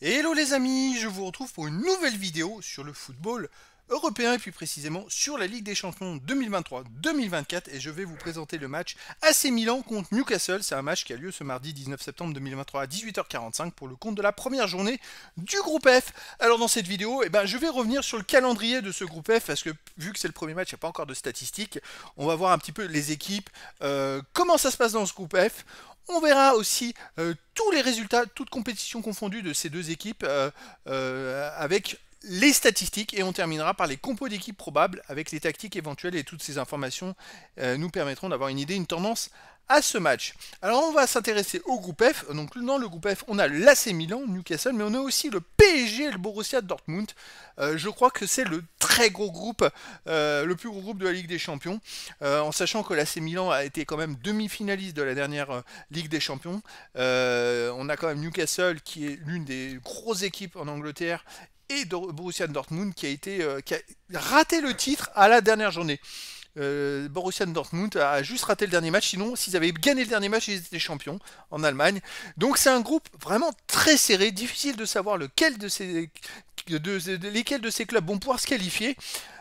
Hello les amis, je vous retrouve pour une nouvelle vidéo sur le football européen et plus précisément sur la Ligue des Champions 2023-2024 et je vais vous présenter le match AC Milan contre Newcastle. C'est un match qui a lieu ce mardi 19 septembre 2023 à 18h45 pour le compte de la première journée du groupe F. Alors dans cette vidéo, eh ben, je vais revenir sur le calendrier de ce groupe F parce que vu que c'est le premier match, il n'y a pas encore de statistiques. On va voir un petit peu les équipes, euh, comment ça se passe dans ce groupe F. On verra aussi euh, tous les résultats, toutes compétitions confondues de ces deux équipes euh, euh, avec les statistiques et on terminera par les compos d'équipe probables avec les tactiques éventuelles et toutes ces informations euh, nous permettront d'avoir une idée, une tendance à ce match. Alors on va s'intéresser au groupe F. Donc dans le groupe F, on a l'AC Milan, Newcastle, mais on a aussi le PSG et le Borussia Dortmund. Euh, je crois que c'est le très gros groupe, euh, le plus gros groupe de la Ligue des Champions, en sachant que l'AC Milan a été quand même demi-finaliste de la dernière Ligue des Champions. on a quand même Newcastle qui est l'une des grosses équipes en Angleterre et Borussia Dortmund qui a, été, euh, qui a raté le titre à la dernière journée. Euh, Borussia Dortmund a juste raté le dernier match. Sinon, s'ils avaient gagné le dernier match, ils étaient champions en Allemagne. Donc c'est un groupe vraiment très serré, difficile de savoir lequel de ces, lesquels de ces clubs vont pouvoir se qualifier.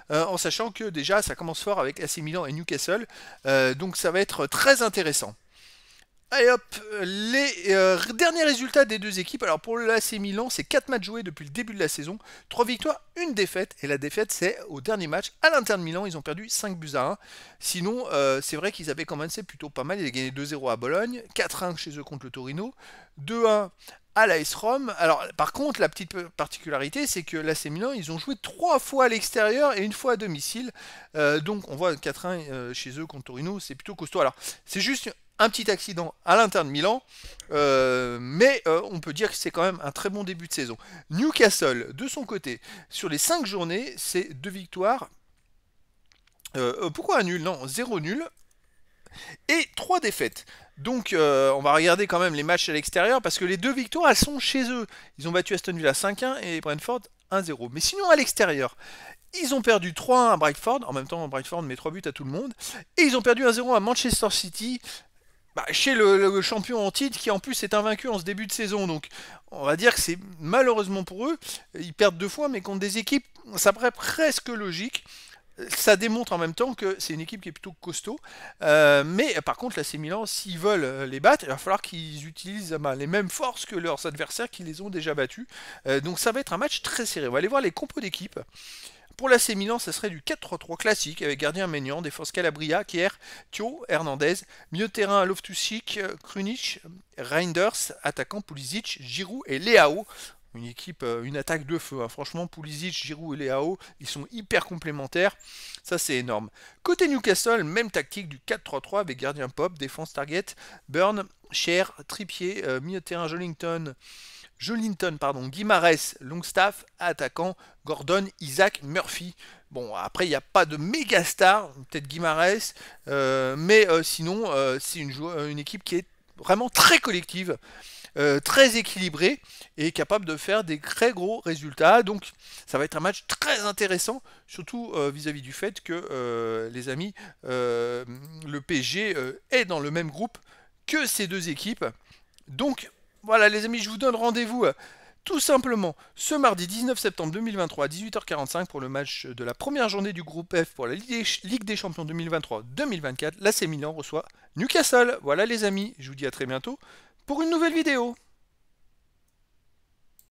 Euh, en sachant que déjà ça commence fort avec AC Milan et Newcastle, donc ça va être très intéressant. Allez hop, les euh, derniers résultats des deux équipes. Alors pour l'AC Milan, c'est 4 matchs joués depuis le début de la saison. 3 victoires, 1 défaite. Et la défaite, c'est au dernier match à l'interne de Milan. Ils ont perdu 5 buts à 1. Sinon, euh, c'est vrai qu'ils avaient commencé plutôt pas mal. Ils avaient gagné 2-0 à Bologne, 4-1 chez eux contre le Torino, 2-1 à l'AS Rome. Alors par contre, la petite particularité, c'est que l'AC Milan, ils ont joué 3 fois à l'extérieur et une fois à domicile. Euh, donc on voit 4-1 chez eux contre Torino, c'est plutôt costaud. Alors c'est juste un petit accident à l'interne de Milan, euh, mais euh, on peut dire que c'est quand même un très bon début de saison. Newcastle, de son côté, sur les 5 journées, c'est 2 victoires. Euh, pourquoi un nul Non, 0 nul. Et 3 défaites. Donc on va regarder quand même les matchs à l'extérieur parce que les deux victoires elles sont chez eux. Ils ont battu Aston Villa 5-1 et Brentford 1-0. Mais sinon à l'extérieur ils ont perdu 3-1 à Brightford, en même temps Brightford met 3 buts à tout le monde, et ils ont perdu 1-0 à Manchester City, bah, chez le, champion en titre qui en plus est invaincu en ce début de saison. Donc on va dire que c'est malheureusement pour eux, ils perdent deux fois, mais contre des équipes, ça paraît presque logique. Ça démontre en même temps que c'est une équipe qui est plutôt costaud. Euh, mais par contre, la Milan, s'ils veulent euh, les battre, il va falloir qu'ils utilisent bah, les mêmes forces que leurs adversaires qui les ont déjà battus. Euh, donc ça va être un match très serré. On va aller voir les compos d'équipe. Pour la Milan, ça serait du 4-3-3 classique avec gardien Ménian, défense Calabria, Kier, Thio, Hernandez, milieu terrain Loftusic, Krunic, Reinders, attaquant Pulisic, Giroud et Leao. Une équipe, euh, une attaque de feu. Hein. Franchement, Pulisic, Giroud et Leao, ils sont hyper complémentaires. Ça, c'est énorme. Côté Newcastle, même tactique du 4-3-3 avec gardien Pop, défense Target, Burn, Cher, Tripier, mieux milieu terrain Jolington, Jolinton, pardon, Guimares, Longstaff, attaquant, Gordon, Isaac, Murphy. Bon, après, il n'y a pas de méga star, peut-être Guimares, euh, mais euh, sinon, euh, c'est une, une, équipe qui est vraiment très collective, très équilibrée et capable de faire des très gros résultats. Donc, ça va être un match très intéressant, surtout vis-à-vis du fait que, les amis, le pg est dans le même groupe que ces deux équipes. Donc, voilà les amis, je vous donne rendez-vous euh, tout simplement ce mardi 19 septembre 2023 à 18h45 pour le match de la première journée du groupe F pour la Ligue des Champions 2023-2024. La Milan reçoit Newcastle. Voilà les amis, je vous dis à très bientôt pour une nouvelle vidéo.